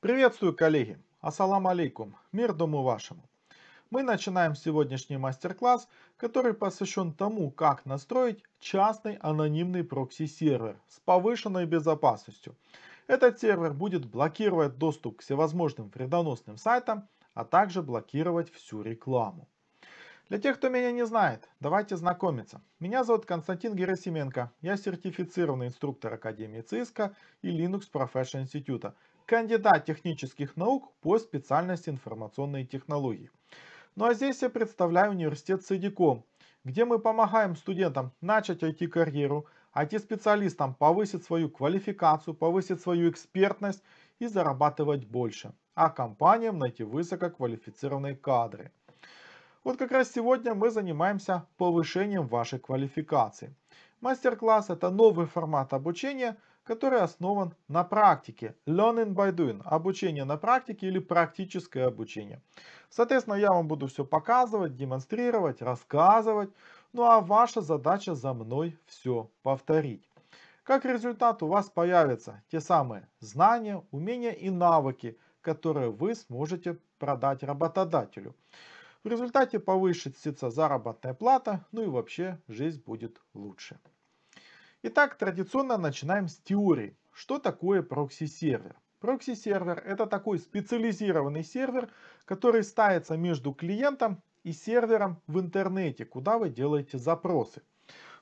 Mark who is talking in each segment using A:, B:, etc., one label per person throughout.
A: Приветствую, коллеги! Ассалам алейкум! Мир дому вашему! Мы начинаем сегодняшний мастер-класс, который посвящен тому, как настроить частный анонимный прокси-сервер с повышенной безопасностью. Этот сервер будет блокировать доступ к всевозможным вредоносным сайтам, а также блокировать всю рекламу. Для тех, кто меня не знает, давайте знакомиться. Меня зовут Константин Герасименко, я сертифицированный инструктор Академии ЦИСКО и Linux Professional Institute, кандидат технических наук по специальности информационные технологии. Ну а здесь я представляю университет Сидиком, где мы помогаем студентам начать IT-карьеру, IT-специалистам а повысить свою квалификацию, повысить свою экспертность и зарабатывать больше, а компаниям найти высококвалифицированные кадры. Вот как раз сегодня мы занимаемся повышением вашей квалификации. Мастер-класс – это новый формат обучения – который основан на практике. Learning by doing. Обучение на практике или практическое обучение. Соответственно, я вам буду все показывать, демонстрировать, рассказывать. Ну а ваша задача за мной все повторить. Как результат у вас появятся те самые знания, умения и навыки, которые вы сможете продать работодателю. В результате повысится заработная плата, ну и вообще жизнь будет лучше. Итак, традиционно начинаем с теории. Что такое прокси-сервер? Прокси-сервер это такой специализированный сервер, который ставится между клиентом и сервером в интернете, куда вы делаете запросы.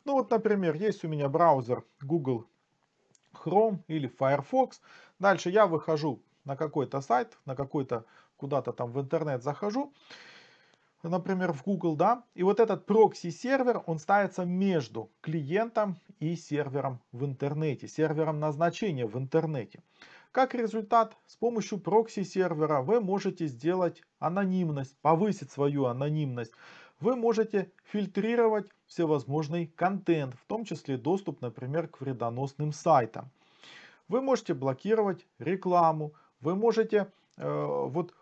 A: Ну вот, например, есть у меня браузер Google Chrome или Firefox. Дальше я выхожу на какой-то сайт, на какой-то куда-то там в интернет захожу например, в Google, да, и вот этот прокси-сервер, он ставится между клиентом и сервером в интернете, сервером назначения в интернете. Как результат, с помощью прокси-сервера вы можете сделать анонимность, повысить свою анонимность. Вы можете фильтрировать всевозможный контент, в том числе доступ, например, к вредоносным сайтам. Вы можете блокировать рекламу, вы можете Э, вот,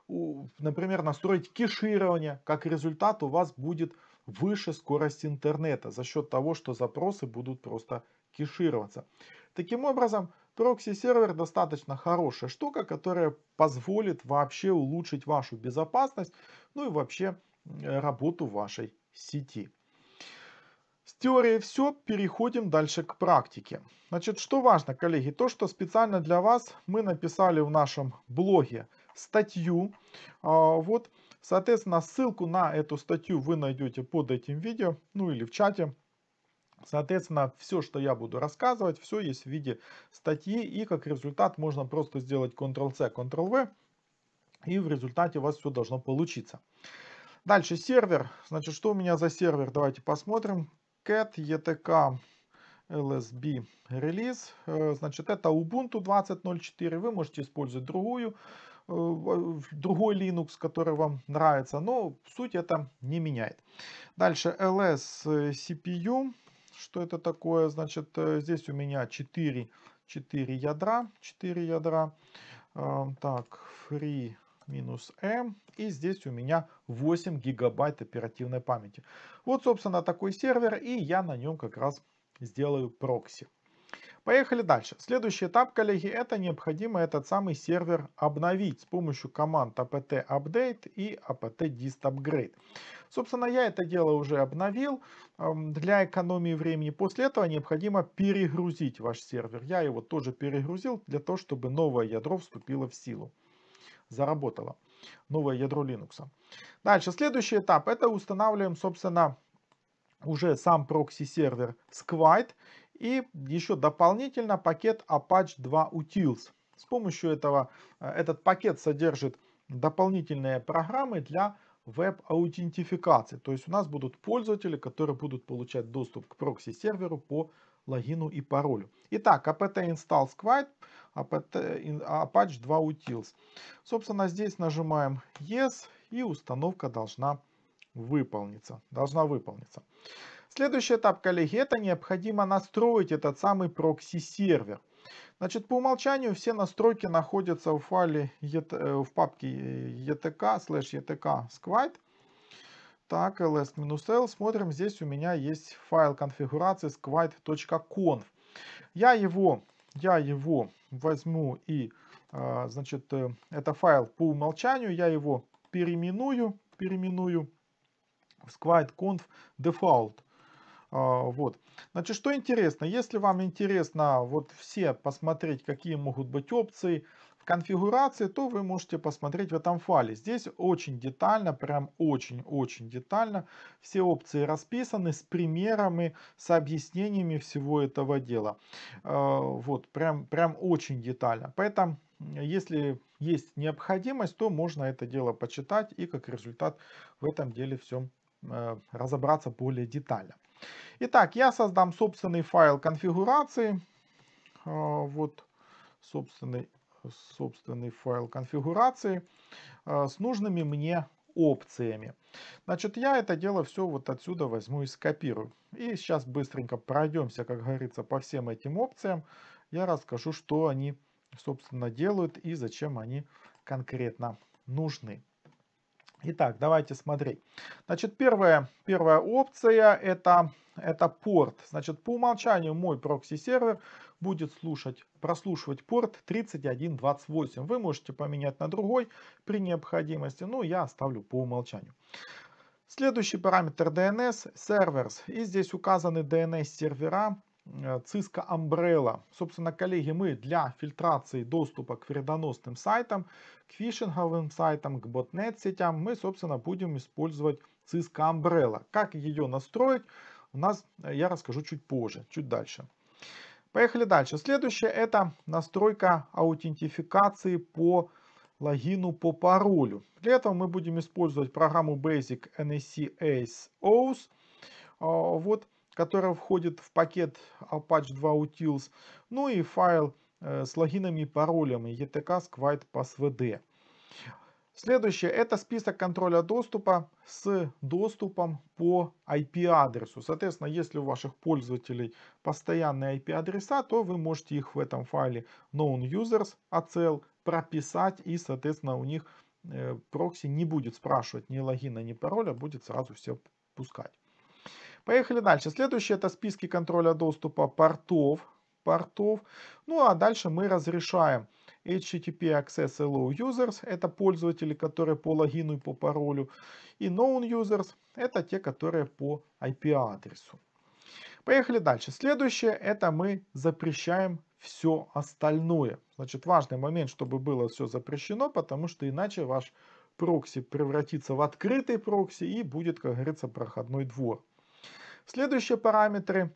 A: например, настроить кеширование, как результат у вас будет выше скорость интернета за счет того, что запросы будут просто кешироваться. Таким образом, прокси-сервер достаточно хорошая штука, которая позволит вообще улучшить вашу безопасность, ну и вообще э, работу вашей сети. С теории все, переходим дальше к практике. Значит, что важно, коллеги, то, что специально для вас мы написали в нашем блоге – статью. А, вот, соответственно, ссылку на эту статью вы найдете под этим видео, ну или в чате. Соответственно, все, что я буду рассказывать, все есть в виде статьи. И как результат можно просто сделать Ctrl-C, Ctrl-V. И в результате у вас все должно получиться. Дальше сервер. Значит, что у меня за сервер? Давайте посмотрим. Cat ETK LSB release э, Значит, это Ubuntu 20.04. Вы можете использовать другую Э, другой Linux, который вам нравится, но суть это не меняет. Дальше LS CPU. Что это такое? Значит, э, здесь у меня 4, 4 ядра. 4 ядра. Э, так, free -m И здесь у меня 8 гигабайт оперативной памяти. Вот, собственно, такой сервер. И я на нем как раз сделаю прокси. Поехали дальше. Следующий этап, коллеги, это необходимо этот самый сервер обновить с помощью команд apt update и apt dist upgrade. Собственно, я это дело уже обновил. Эм, для экономии времени после этого необходимо перегрузить ваш сервер. Я его тоже перегрузил для того, чтобы новое ядро вступило в силу. Заработало. Новое ядро Linux. Дальше, следующий этап. Это устанавливаем, собственно, уже сам прокси-сервер Squite и еще дополнительно пакет Apache 2 Utils. С помощью этого, э, этот пакет содержит дополнительные программы для веб-аутентификации. То есть у нас будут пользователи, которые будут получать доступ к прокси-серверу по логину и паролю. Итак, apt install squid apache 2 utils. Собственно, здесь нажимаем yes и установка должна выполниться. Должна выполниться. Следующий этап, коллеги, это необходимо настроить этот самый прокси-сервер. Значит, по умолчанию все настройки находятся в файле э, в папке etk slash etk squad. Так, ls-l. Смотрим, здесь у меня есть файл конфигурации squad.conf. Я его, я его возьму и, э, значит, э, это файл по умолчанию, я его переименую, переименую в squad.conf default. А, вот. Значит, что интересно, если вам интересно вот все посмотреть, какие могут быть опции в конфигурации, то вы можете посмотреть в этом файле. Здесь очень детально, прям очень-очень детально все опции расписаны с примерами, с объяснениями всего этого дела. А, вот, прям, прям очень детально. Поэтому если есть необходимость, то можно это дело почитать и как результат в этом деле всем э, разобраться более детально. Итак, я создам собственный файл конфигурации. А, вот собственный, собственный файл конфигурации а, с нужными мне опциями. Значит, я это дело все вот отсюда возьму и скопирую. И сейчас быстренько пройдемся, как говорится, по всем этим опциям. Я расскажу, что они, собственно, делают и зачем они конкретно нужны. Итак, давайте смотреть. Значит, первая, первая опция это, это порт. Значит, по умолчанию мой прокси-сервер будет слушать, прослушивать порт 3128. Вы можете поменять на другой при необходимости, но ну, я оставлю по умолчанию. Следующий параметр DNS – servers. И здесь указаны DNS-сервера Cisco Umbrella. Собственно, коллеги, мы для фильтрации доступа к вредоносным сайтам, к фишинговым сайтам, к ботнет-сетям, мы, собственно, будем использовать Cisco Umbrella. Как ее настроить, у нас я расскажу чуть позже, чуть дальше. Поехали дальше. Следующее это настройка аутентификации по логину по паролю. Для этого мы будем использовать программу Basic NSC ACE OAuth. Э, вот которая входит в пакет Apache 2 Utils, ну и файл э, с логинами и паролями ETK Squid PassVD. Следующее – это список контроля доступа с доступом по IP-адресу. Соответственно, если у ваших пользователей постоянные IP-адреса, то вы можете их в этом файле known users ACL прописать и, соответственно, у них э, прокси не будет спрашивать ни логина, ни пароля, а будет сразу все пускать. Поехали дальше. Следующее это списки контроля доступа портов. портов. Ну а дальше мы разрешаем HTTP Access Allow Users, это пользователи, которые по логину и по паролю, и Known Users, это те, которые по IP-адресу. Поехали дальше. Следующее, это мы запрещаем все остальное. Значит, важный момент, чтобы было все запрещено, потому что иначе ваш прокси превратится в открытый прокси и будет, как говорится, проходной двор. Следующие параметры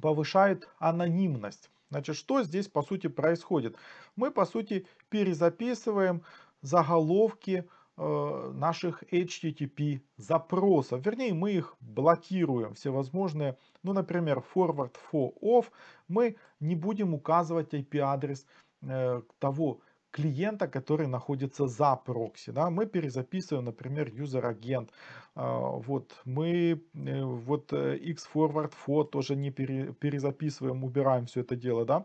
A: повышают анонимность. Значит, что здесь по сути происходит? Мы по сути перезаписываем заголовки э, наших HTTP запросов. Вернее, мы их блокируем, всевозможные, ну, например, forward for off. Мы не будем указывать IP-адрес э, того клиента, который находится за прокси. Да? Мы перезаписываем, например, юзер-агент. А, вот мы э, вот э, X-Forward for тоже не перезаписываем, убираем все это дело. Да?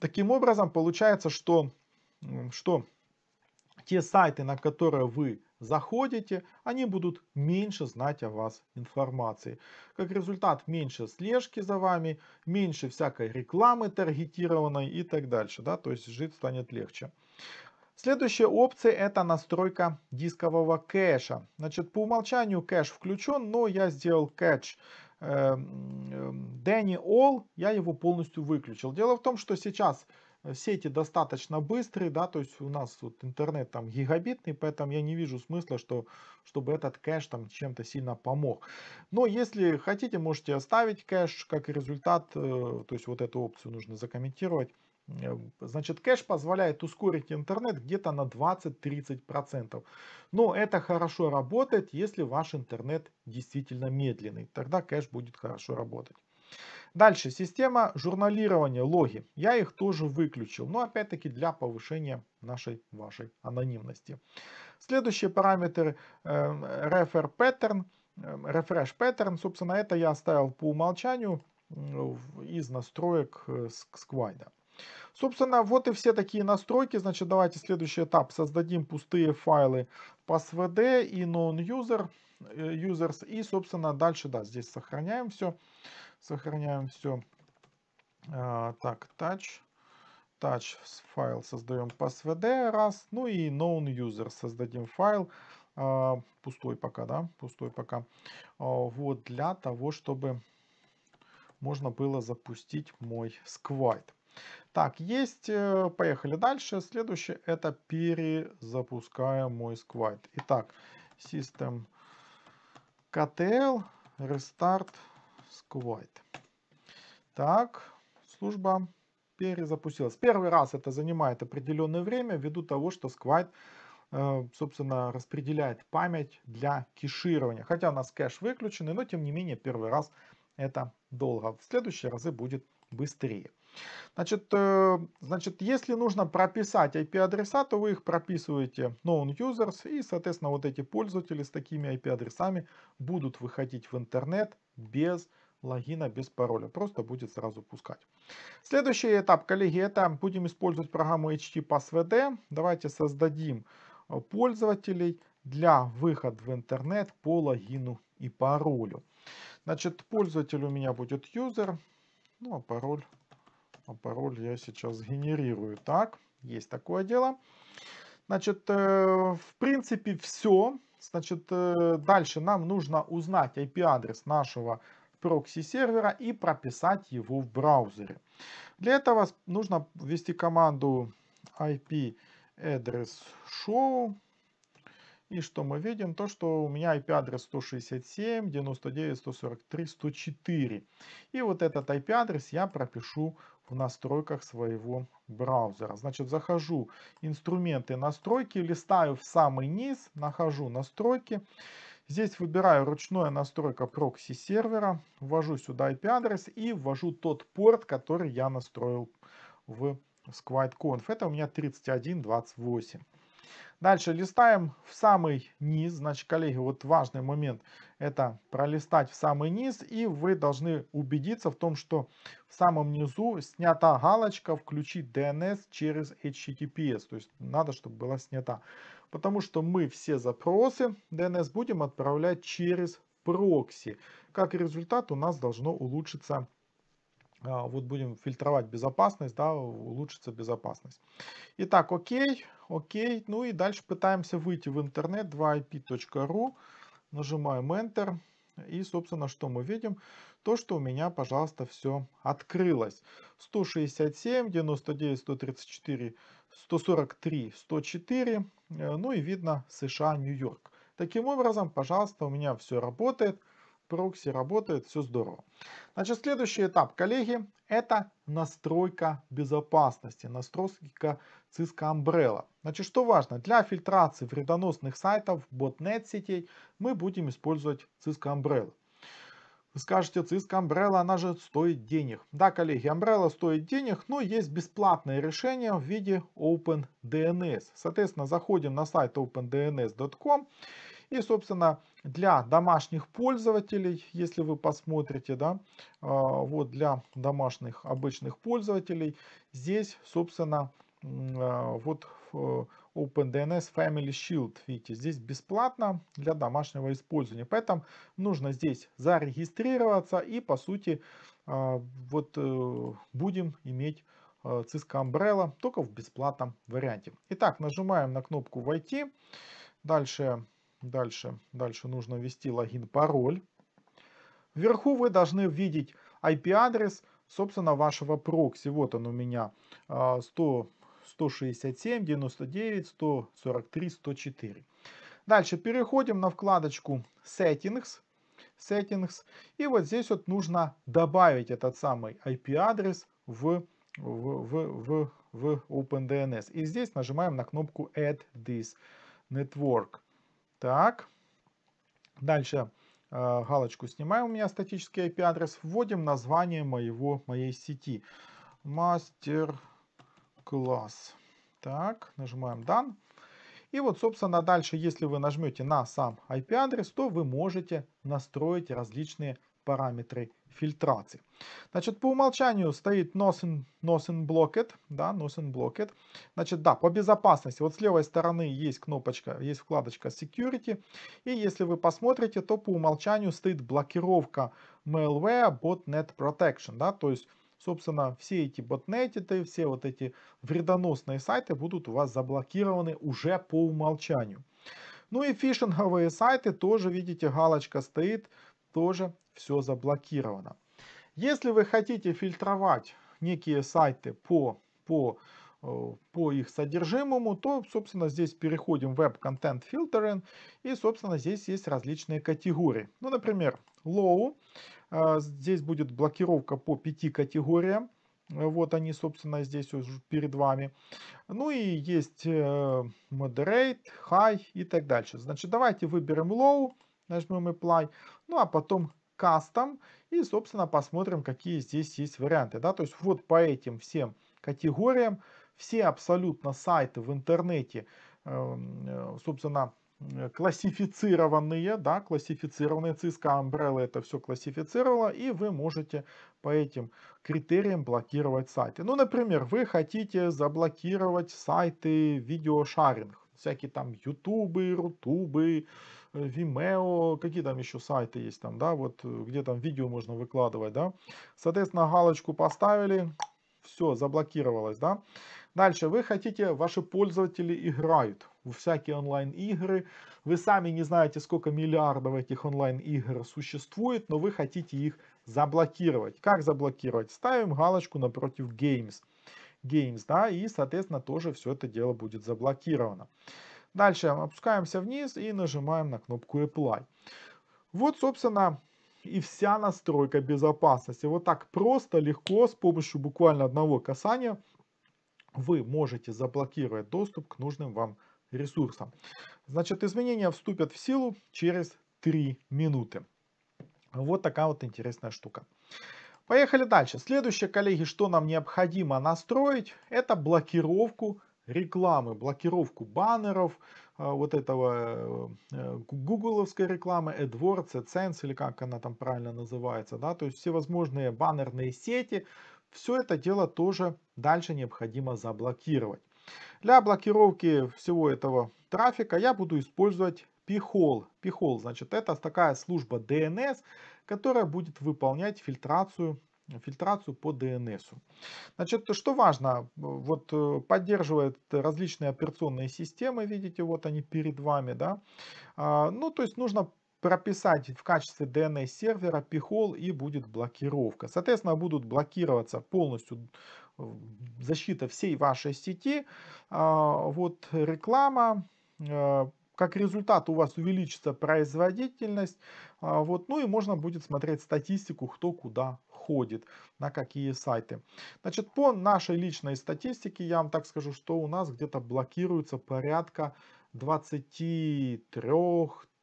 A: Таким образом, получается, что, что те сайты, на которые вы заходите, они будут меньше знать о вас информации. Как результат, меньше слежки за вами, меньше всякой рекламы таргетированной и так дальше. Да? То есть жить станет легче. Следующая опция это настройка дискового кэша. Значит, по умолчанию кэш включен, но я сделал кэш эм, эм, Дэнни All, я его полностью выключил. Дело в том, что сейчас Э, сети достаточно быстрые, да, то есть у нас вот интернет там гигабитный, поэтому я не вижу смысла, что, чтобы этот кэш там чем-то сильно помог. Но если хотите, можете оставить кэш как результат, э, то есть вот эту опцию нужно закомментировать. Э, значит, кэш позволяет ускорить интернет где-то на 20-30%. Но это хорошо работает, если ваш интернет действительно медленный. Тогда кэш будет хорошо работать. Дальше, система журналирования, логи. Я их тоже выключил, но опять-таки для повышения нашей вашей анонимности. Следующий параметр э, refer pattern, refresh pattern, собственно, это я оставил по умолчанию из настроек э, сквайда Собственно, вот и все такие настройки. Значит, давайте следующий этап. Создадим пустые файлы passvd и non-user э, users. И, собственно, дальше, да, здесь сохраняем все. Сохраняем все. А, так, touch. Touch файл создаем по psvd раз. Ну и known user создадим файл. А, пустой пока, да? Пустой пока. А, вот для того, чтобы можно было запустить мой сквайт. Так, есть. Э, поехали дальше. Следующее это перезапускаем мой сквайт. Итак, system ktl restart с Так, служба перезапустилась. Первый раз это занимает определенное время, ввиду того, что Squite, э, собственно, распределяет память для кеширования. Хотя у нас кэш выключенный, но тем не менее первый раз это долго. В следующие разы будет быстрее. Значит, э, значит, если нужно прописать IP-адреса, то вы их прописываете known users, и, соответственно, вот эти пользователи с такими IP-адресами будут выходить в интернет без логина без пароля. Просто будет сразу пускать. Следующий этап, коллеги, это будем использовать программу HTPassVD. Давайте создадим э, пользователей для выхода в интернет по логину и паролю. Значит, пользователь у меня будет user, ну а пароль, а пароль я сейчас генерирую. Так, есть такое дело. Значит, э, в принципе, все. Значит, э, дальше нам нужно узнать IP-адрес нашего прокси сервера и прописать его в браузере. Для этого нужно ввести команду IP address show. И что мы видим? То, что у меня IP-адрес 167, 99, 143, 104. И вот этот IP-адрес я пропишу в настройках своего браузера. Значит, захожу инструменты настройки, листаю в самый низ, нахожу Настройки. Здесь выбираю ручная настройка прокси сервера, ввожу сюда IP-адрес и ввожу тот порт, который я настроил в SquadConf. Это у меня 3128. Дальше листаем в самый низ. Значит, коллеги, вот важный момент это пролистать в самый низ. И вы должны убедиться в том, что в самом низу снята галочка «Включить DNS через HTTPS». То есть надо, чтобы была снята потому что мы все запросы DNS будем отправлять через прокси. Как результат у нас должно улучшиться а, вот будем фильтровать безопасность, да, улучшится безопасность. Итак, окей, окей, ну и дальше пытаемся выйти в интернет 2ip.ru, нажимаем Enter, и, собственно, что мы видим? То, что у меня, пожалуйста, все открылось. 167, 99, 134, 143, 104, э, ну и видно США, Нью-Йорк. Таким образом, пожалуйста, у меня все работает, прокси работает, все здорово. Значит, следующий этап, коллеги, это настройка безопасности, настройка Cisco Umbrella. Значит, что важно, для фильтрации вредоносных сайтов, ботнет сетей мы будем использовать Cisco Umbrella. Вы скажете, циск Umbrella, она же стоит денег. Да, коллеги, Umbrella стоит денег, но есть бесплатное решение в виде OpenDNS. Соответственно, заходим на сайт opendns.com и, собственно, для домашних пользователей, если вы посмотрите, да, а, вот для домашних обычных пользователей, здесь, собственно, а, вот э, OpenDNS Family Shield. Видите, здесь бесплатно для домашнего использования. Поэтому нужно здесь зарегистрироваться и, по сути, а, вот э, будем иметь э, Cisco Umbrella только в бесплатном варианте. Итак, нажимаем на кнопку «Войти». Дальше, дальше, дальше нужно ввести логин, пароль. Вверху вы должны видеть IP-адрес, собственно, вашего прокси. Вот он у меня 100 а, 167, 99, 143, 104. Дальше переходим на вкладочку Settings. Settings. И вот здесь вот нужно добавить этот самый IP-адрес в, в, в, в, в OpenDNS. И здесь нажимаем на кнопку Add this network. Так. Дальше э, галочку снимаем. У меня статический IP-адрес. Вводим название моего, моей сети. Мастер класс. Так, нажимаем Done. И вот, собственно, дальше, если вы нажмете на сам IP-адрес, то вы можете настроить различные параметры фильтрации. Значит, по умолчанию стоит nothing, nothing blocked, да, nothing blocked. Значит, да, по безопасности. Вот с левой стороны есть кнопочка, есть вкладочка security. И если вы посмотрите, то по умолчанию стоит блокировка malware botnet protection, да, то есть Собственно, все эти ботнетиты, все вот эти вредоносные сайты будут у вас заблокированы уже по умолчанию. Ну и фишинговые сайты тоже, видите, галочка стоит, тоже все заблокировано. Если вы хотите фильтровать некие сайты по, по Э, по их содержимому, то, собственно, здесь переходим в Web Content Filtering, и, собственно, здесь есть различные категории. Ну, например, Low, а, здесь будет блокировка по пяти категориям, вот они, собственно, здесь уже перед вами. Ну и есть э, Moderate, High и так дальше. Значит, давайте выберем Low, нажмем Apply, ну а потом Custom, и, собственно, посмотрим, какие здесь есть варианты, да, то есть вот по этим всем категориям все абсолютно сайты в интернете, эм, э, собственно, э, классифицированные, да, классифицированные, ЦИСКа, Umbrella это все классифицировало, и вы можете по этим критериям блокировать сайты. Ну, например, вы хотите заблокировать сайты видеошаринг, всякие там Ютубы, Рутубы, э, Vimeo, какие там еще сайты есть там, да, вот где там видео можно выкладывать, да. Соответственно, галочку поставили, все, заблокировалось, да. Дальше, вы хотите, ваши пользователи играют в всякие онлайн-игры. Вы сами не знаете, сколько миллиардов этих онлайн-игр существует, но вы хотите их заблокировать. Как заблокировать? Ставим галочку напротив Games. Games, да, и, соответственно, тоже все это дело будет заблокировано. Дальше опускаемся вниз и нажимаем на кнопку Apply. Вот, собственно, и вся настройка безопасности. Вот так просто, легко, с помощью буквально одного касания – вы можете заблокировать доступ к нужным вам ресурсам. Значит, изменения вступят в силу через 3 минуты. Вот такая вот интересная штука. Поехали дальше. Следующее, коллеги, что нам необходимо настроить, это блокировку рекламы, блокировку баннеров, э, вот этого э, э, гугловской рекламы, AdWords, AdSense или как она там правильно называется, да, то есть всевозможные баннерные сети, все это дело тоже дальше необходимо заблокировать. Для блокировки всего этого трафика я буду использовать Pihole. Pihole, значит, это такая служба DNS, которая будет выполнять фильтрацию фильтрацию по DNS. Значит, что важно, вот э, поддерживает различные операционные системы, видите, вот они перед вами, да. А, ну, то есть нужно прописать в качестве DNS сервера пихол и будет блокировка. Соответственно, будут блокироваться полностью э, защита всей вашей сети. А, вот реклама, э, как результат у вас увеличится производительность, а, вот, ну и можно будет смотреть статистику, кто куда ходит, на какие сайты. Значит, по нашей личной статистике, я вам так скажу, что у нас где-то блокируется порядка 23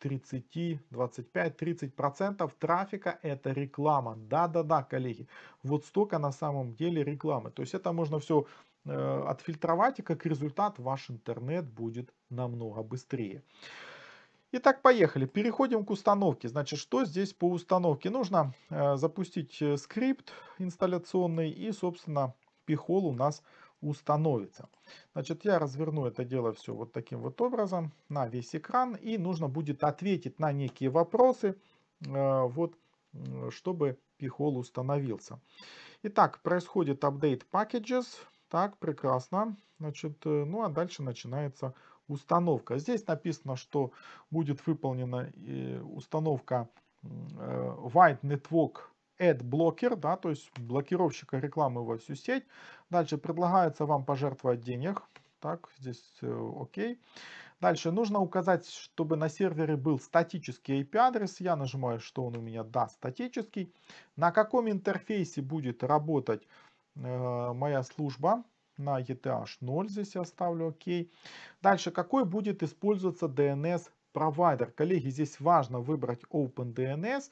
A: 30, 25, 30 процентов трафика это реклама. Да-да-да, коллеги, вот столько на самом деле рекламы. То есть это можно все э, отфильтровать и как результат ваш интернет будет намного быстрее. Итак, поехали. Переходим к установке. Значит, что здесь по установке? Нужно э, запустить э, скрипт инсталляционный и, собственно, пихол у нас э, установится. Значит, я разверну это дело все вот таким вот образом на весь экран. И нужно будет ответить на некие вопросы, э, вот, чтобы пихол установился. Итак, происходит update packages. Так, прекрасно. Значит, э, ну а дальше начинается установка. Здесь написано, что будет выполнена э, установка White Network Ad Blocker, да, то есть блокировщика рекламы во всю сеть. Дальше предлагается вам пожертвовать денег. Так, здесь э, окей. Дальше нужно указать, чтобы на сервере был статический IP-адрес. Я нажимаю, что он у меня, да, статический. На каком интерфейсе будет работать э, моя служба? на ETH 0 здесь я оставлю ОК. Дальше, какой будет использоваться DNS провайдер. Коллеги, здесь важно выбрать OpenDNS.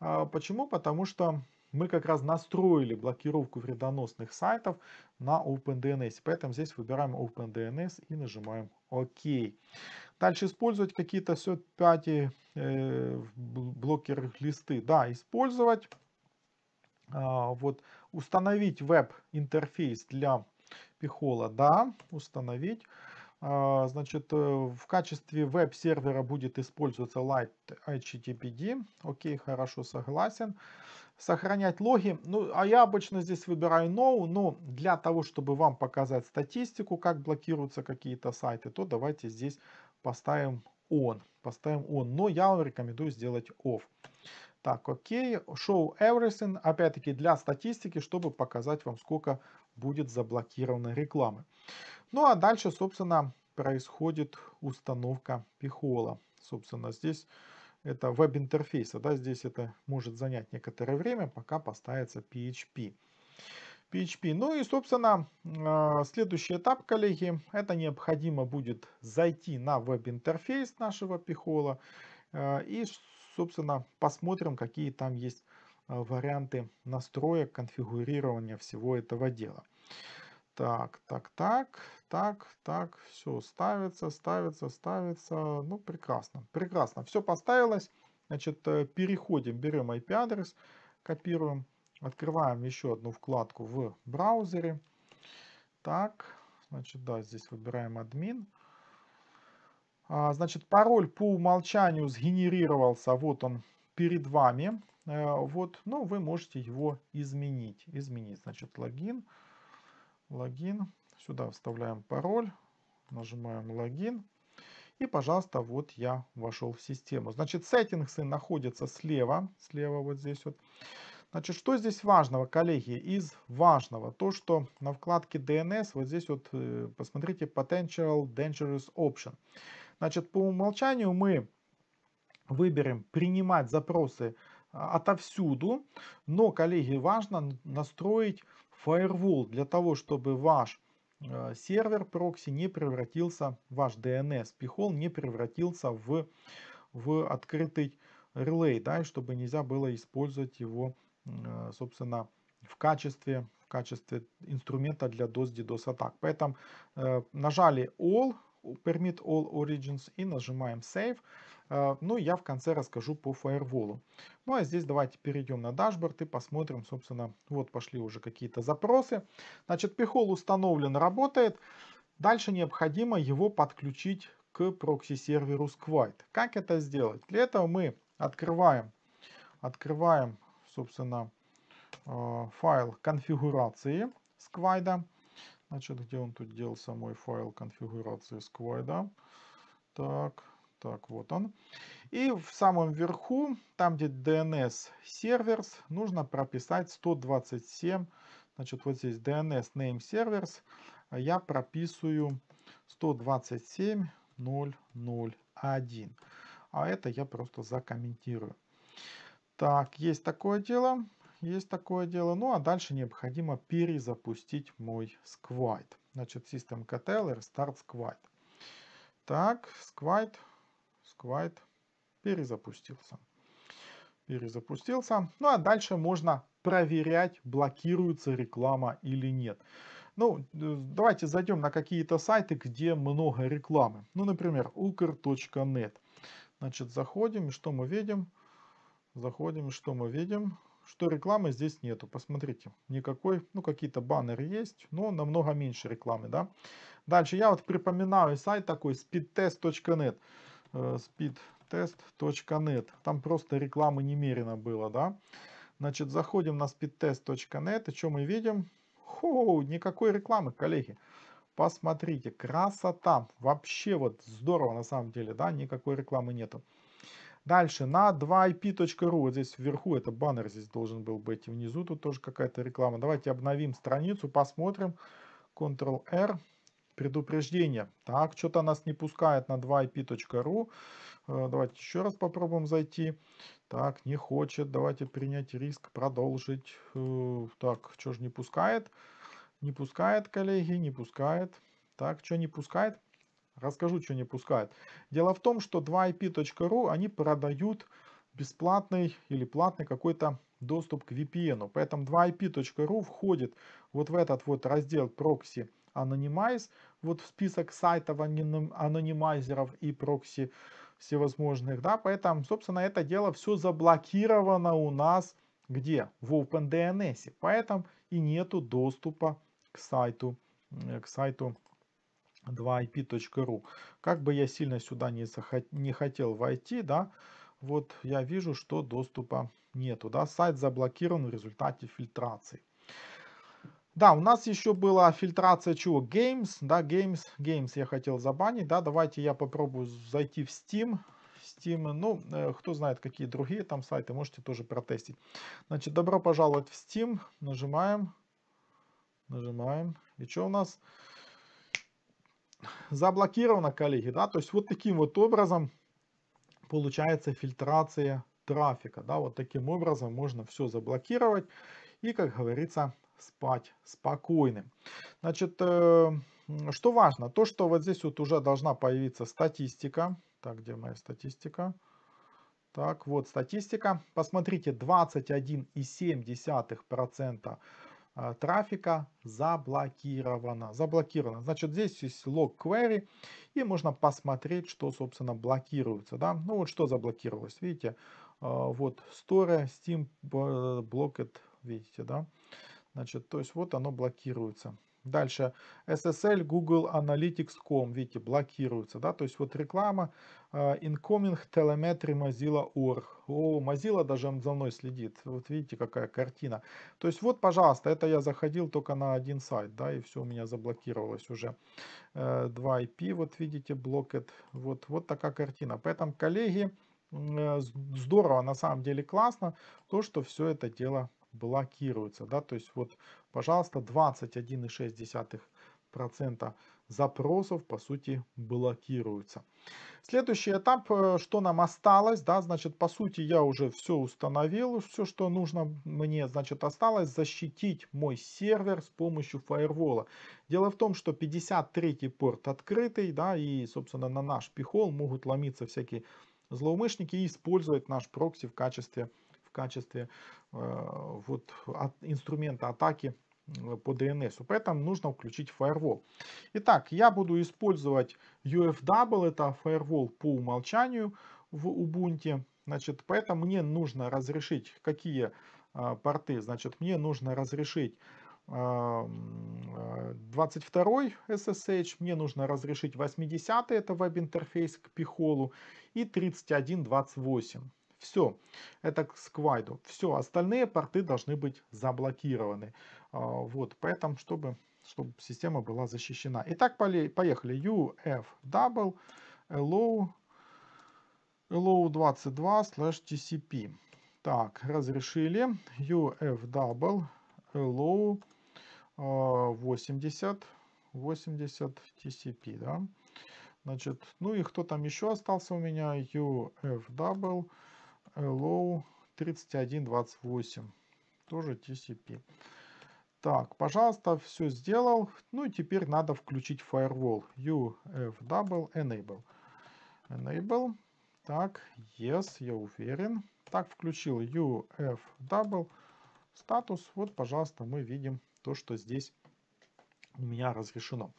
A: А, почему? Потому что мы как раз настроили блокировку вредоносных сайтов на OpenDNS. Поэтому здесь выбираем OpenDNS и нажимаем ОК. Дальше использовать какие-то third-party э, блокер-листы. Да, использовать. А, вот, установить веб-интерфейс для пихола. Да, установить. А, значит, э, в качестве веб-сервера будет использоваться Light HTTPD. Окей, хорошо, согласен. Сохранять логи. Ну, а я обычно здесь выбираю No, но для того, чтобы вам показать статистику, как блокируются какие-то сайты, то давайте здесь поставим On. Поставим On, но я вам рекомендую сделать Off. Так, окей. Show everything. Опять-таки для статистики, чтобы показать вам, сколько будет заблокированной рекламы. Ну а дальше, собственно, происходит установка пихола. Собственно, здесь это веб-интерфейса, да, здесь это может занять некоторое время, пока поставится PHP. PHP. Ну и, собственно, а, следующий этап, коллеги, это необходимо будет зайти на веб-интерфейс нашего пихола а, и, собственно, посмотрим, какие там есть а, варианты настроек, конфигурирования всего этого дела. Так, так, так, так, так, все ставится, ставится, ставится. Ну, прекрасно, прекрасно. Все поставилось. Значит, э, переходим, берем IP-адрес, копируем, открываем еще одну вкладку в браузере. Так, значит, да, здесь выбираем админ. А, значит, пароль по умолчанию сгенерировался, вот он перед вами. Э, вот, ну, вы можете его изменить. Изменить, значит, логин. Логин логин. Сюда вставляем пароль, нажимаем логин. И, пожалуйста, вот я вошел в систему. Значит, сеттингсы находятся слева, слева вот здесь вот. Значит, что здесь важного, коллеги? Из важного, то, что на вкладке DNS, вот здесь вот, э, посмотрите, Potential Dangerous Option. Значит, по умолчанию мы выберем принимать запросы а, отовсюду, но, коллеги, важно настроить Firewall для того, чтобы ваш э, сервер прокси не превратился, ваш DNS пихол не превратился в, в открытый релей, да, и чтобы нельзя было использовать его, э, собственно, в качестве, в качестве инструмента для DOS-DDoS атак. Поэтому э, нажали All, Permit All Origins и нажимаем Save. А, ну, я в конце расскажу по фаерволу. Ну, а здесь давайте перейдем на дашборд и посмотрим, собственно, вот пошли уже какие-то запросы. Значит, пихол установлен, работает. Дальше необходимо его подключить к прокси-серверу Squite. Как это сделать? Для этого мы открываем, открываем собственно, а, файл конфигурации Squide. Значит, где он тут делся, мой файл конфигурации сквайда. Так, так, вот он. И в самом верху, там где DNS серверс, нужно прописать 127. Значит, вот здесь DNS name servers. Я прописываю 127.0.0.1. А это я просто закомментирую. Так, есть такое дело есть такое дело. Ну а дальше необходимо перезапустить мой Squite. Значит, systemctl и restart Squite. Так, Squite, Squite перезапустился. Перезапустился. Ну а дальше можно проверять, блокируется реклама или нет. Ну, э, давайте зайдем на какие-то сайты, где много рекламы. Ну, например, ukr.net. Значит, заходим, что мы видим? Заходим, что мы видим? что рекламы здесь нету. Посмотрите, никакой, ну какие-то баннеры есть, но намного меньше рекламы, да. Дальше я вот припоминаю сайт такой speedtest.net, э, speedtest.net, там просто рекламы немерено было, да. Значит, заходим на speedtest.net, и что мы видим? Хо, никакой рекламы, коллеги. Посмотрите, красота. Вообще вот здорово на самом деле, да, никакой рекламы нету. Дальше на 2ip.ru, вот здесь вверху, это баннер здесь должен был быть, и внизу тут тоже какая-то реклама. Давайте обновим страницу, посмотрим. Ctrl-R, предупреждение. Так, что-то нас не пускает на 2ip.ru. Э, давайте еще раз попробуем зайти. Так, не хочет, давайте принять риск, продолжить. Э, так, что же не пускает? Не пускает, коллеги, не пускает. Так, что не пускает? Расскажу, что не пускают. Дело в том, что 2ip.ru, они продают бесплатный или платный какой-то доступ к VPN. Поэтому 2ip.ru входит вот в этот вот раздел прокси Anonymize, вот в список сайтов анонимайзеров и прокси всевозможных, да, поэтому, собственно, это дело все заблокировано у нас где? В OpenDNS, поэтому и нету доступа к сайту, э, к сайту 2ip.ru. Как бы я сильно сюда не, захот... не хотел войти, да, вот я вижу, что доступа нету, да, сайт заблокирован в результате фильтрации. Да, у нас еще была фильтрация чего? Games, да, Games, Games я хотел забанить, да, давайте я попробую зайти в Steam, Steam, ну, э, кто знает, какие другие там сайты, можете тоже протестить. Значит, добро пожаловать в Steam, нажимаем, нажимаем, и что у нас? заблокировано, коллеги, да, то есть вот таким вот образом получается фильтрация трафика, да, вот таким образом можно все заблокировать и, как говорится, спать спокойным. Значит, э, что важно, то, что вот здесь вот уже должна появиться статистика, так, где моя статистика, так, вот статистика, посмотрите, 21,7% а, трафика заблокировано. Заблокировано. Значит, здесь есть лог query, и можно посмотреть, что, собственно, блокируется. Да? Ну вот что заблокировалось, видите, а, вот store, steam, э, blocked, видите, да. Значит, то есть вот оно блокируется. Дальше SSL Google Analytics.com, видите, блокируется, да, то есть вот реклама а, Incoming Telemetry Mozilla.org. О, Mozilla даже за мной следит, вот видите, какая картина. То есть вот, пожалуйста, это я заходил только на один сайт, да, и все у меня заблокировалось уже. Uh, э, 2IP, вот видите, блокет, вот, вот такая картина. Поэтому, коллеги, э, здорово, на самом деле классно, то, что все это дело блокируется, да, то есть вот Пожалуйста, 21,6% запросов, по сути, блокируются. Следующий этап, э, что нам осталось, да, значит, по сути, я уже все установил, все, что нужно мне, значит, осталось защитить мой сервер с помощью фаервола. Дело в том, что 53-й порт открытый, да, и, собственно, на наш пихол могут ломиться всякие злоумышленники и использовать наш прокси в качестве фаервола качестве э, вот, инструмента атаки по DNS. Поэтому нужно включить Firewall. Итак, я буду использовать UFW, это Firewall по умолчанию в Ubuntu. Значит, поэтому мне нужно разрешить, какие э, порты, значит, мне нужно разрешить э, 22 SSH, мне нужно разрешить 80 это веб-интерфейс к пихолу и 3128. Все, это к сквайду. Все, остальные порты должны быть заблокированы. А, вот, поэтому, чтобы, чтобы система была защищена. Итак, поехали. UF double allow, 22 slash TCP. Так, разрешили. UF double allow 80 80 TCP, да. Значит, ну и кто там еще остался у меня? UF Low 3128. Тоже TCP. Так, пожалуйста, все сделал. Ну и теперь надо включить firewall. UFW enable. Enable. Так, yes, я уверен. Так, включил UFW статус. Вот, пожалуйста, мы видим то, что здесь у меня разрешено.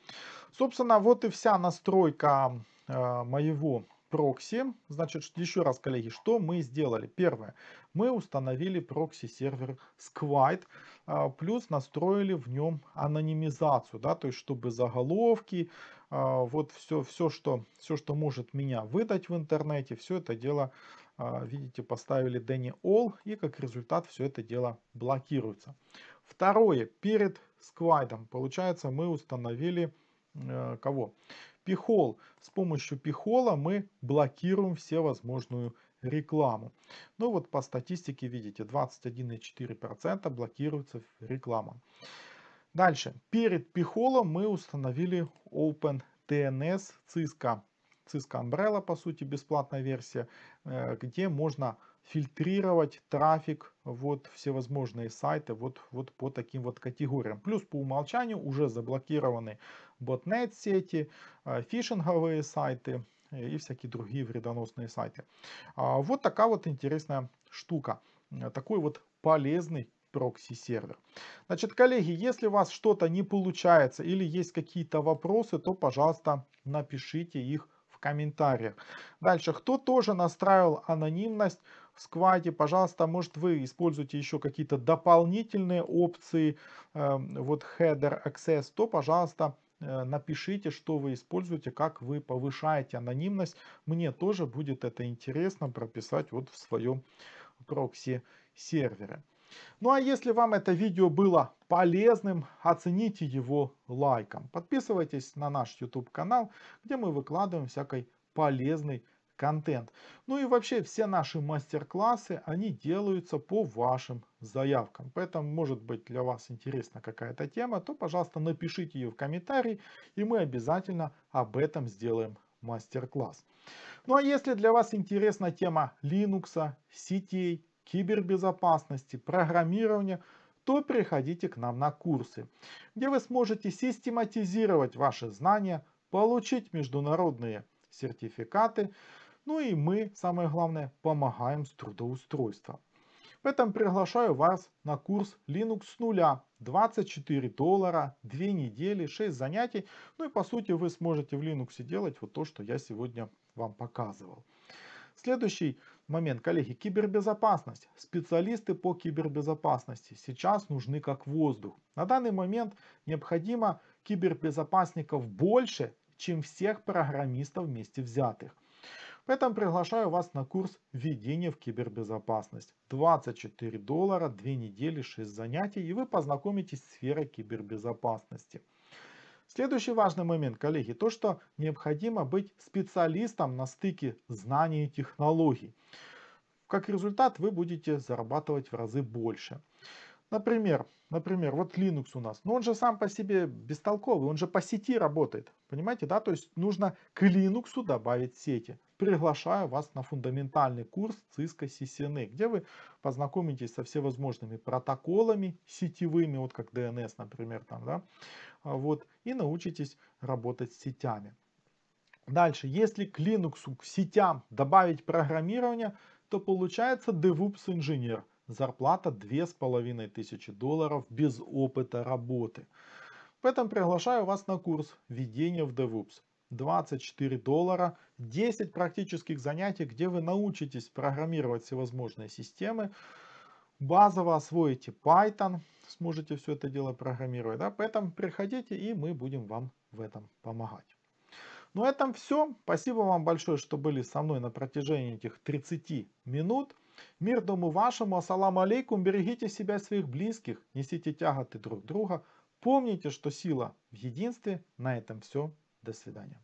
A: Собственно, вот и вся настройка э, моего прокси. Значит, еще раз, коллеги, что мы сделали? Первое, мы установили прокси-сервер Squid а, плюс настроили в нем анонимизацию, да, то есть чтобы заголовки, а, вот все, все, что, все, что может меня выдать в интернете, все это дело, а, видите, поставили Danny All, и как результат все это дело блокируется. Второе, перед Squite, получается, мы установили э, кого? пихол. С помощью пихола мы блокируем все возможную рекламу. Ну вот по статистике видите, 21,4% блокируется реклама. Дальше. Перед пихолом мы установили OpenTNS Cisco. Cisco Umbrella, по сути, бесплатная версия, э, где можно фильтрировать трафик вот всевозможные сайты вот, вот по таким вот категориям. Плюс по умолчанию уже заблокированы ботнет сети, э, фишинговые сайты э, и всякие другие вредоносные сайты. А, вот такая вот интересная штука. Э, такой вот полезный прокси-сервер. Значит, коллеги, если у вас что-то не получается или есть какие-то вопросы, то, пожалуйста, напишите их комментариях. Дальше, кто тоже настраивал анонимность в скваде, пожалуйста, может вы используете еще какие-то дополнительные опции, эм, вот header access, то, пожалуйста, э, напишите, что вы используете, как вы повышаете анонимность. Мне тоже будет это интересно прописать вот в своем прокси сервере. Ну а если вам это видео было полезным, оцените его лайком. Подписывайтесь на наш YouTube канал, где мы выкладываем всякой полезный контент. Ну и вообще все наши мастер-классы, они делаются по вашим заявкам. Поэтому, может быть, для вас интересна какая-то тема, то, пожалуйста, напишите ее в комментарии, и мы обязательно об этом сделаем мастер-класс. Ну а если для вас интересна тема Linux, сетей, кибербезопасности, программирования, то приходите к нам на курсы, где вы сможете систематизировать ваши знания, получить международные сертификаты, ну и мы, самое главное, помогаем с трудоустройством. В этом приглашаю вас на курс Linux с нуля. 24 доллара, 2 недели, 6 занятий. Ну и по сути вы сможете в Linux делать вот то, что я сегодня вам показывал. Следующий момент, коллеги, кибербезопасность. Специалисты по кибербезопасности сейчас нужны как воздух. На данный момент необходимо кибербезопасников больше, чем всех программистов вместе взятых. Поэтому приглашаю вас на курс введения в кибербезопасность. 24 доллара, 2 недели, 6 занятий и вы познакомитесь с сферой кибербезопасности. Следующий важный момент, коллеги, то, что необходимо быть специалистом на стыке знаний и технологий. Как результат, вы будете зарабатывать в разы больше. Например, например, вот Linux у нас, но он же сам по себе бестолковый, он же по сети работает, понимаете, да, то есть нужно к Linux добавить сети приглашаю вас на фундаментальный курс Cisco CCNA, где вы познакомитесь со всевозможными протоколами сетевыми, вот как DNS, например, там, да, а, вот, и научитесь работать с сетями. Дальше, если к Linux, к сетям добавить программирование, то получается DevOps инженер. Зарплата 2500 долларов без опыта работы. Поэтому приглашаю вас на курс «Введение в DevOps». 24 доллара, 10 практических занятий, где вы научитесь программировать всевозможные системы, базово освоите Python, сможете все это дело программировать. Да? Поэтому приходите, и мы будем вам в этом помогать. Ну, этом все. Спасибо вам большое, что были со мной на протяжении этих 30 минут. Мир дому вашему, ассаламу алейкум, берегите себя и своих близких, несите тяготы друг друга. Помните, что сила в единстве. На этом все. До свидания.